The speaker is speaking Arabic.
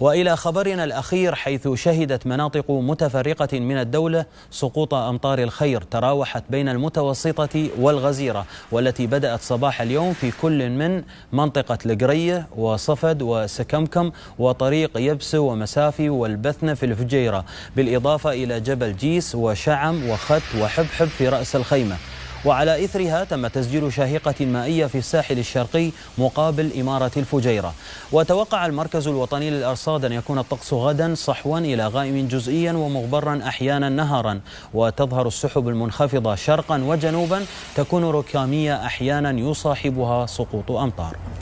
والى خبرنا الاخير حيث شهدت مناطق متفرقه من الدوله سقوط امطار الخير تراوحت بين المتوسطه والغزيره والتي بدات صباح اليوم في كل من منطقه القريه وصفد وسكمكم وطريق يبس ومسافي والبثنه في الفجيره بالاضافه الى جبل جيس وشعم وخت وحبحب في راس الخيمه وعلى إثرها تم تسجيل شاهقة مائية في الساحل الشرقي مقابل إمارة الفجيرة وتوقع المركز الوطني للأرصاد أن يكون الطقس غدا صحوا إلى غائم جزئيا ومغبرا أحيانا نهارا وتظهر السحب المنخفضة شرقا وجنوبا تكون ركامية أحيانا يصاحبها سقوط أمطار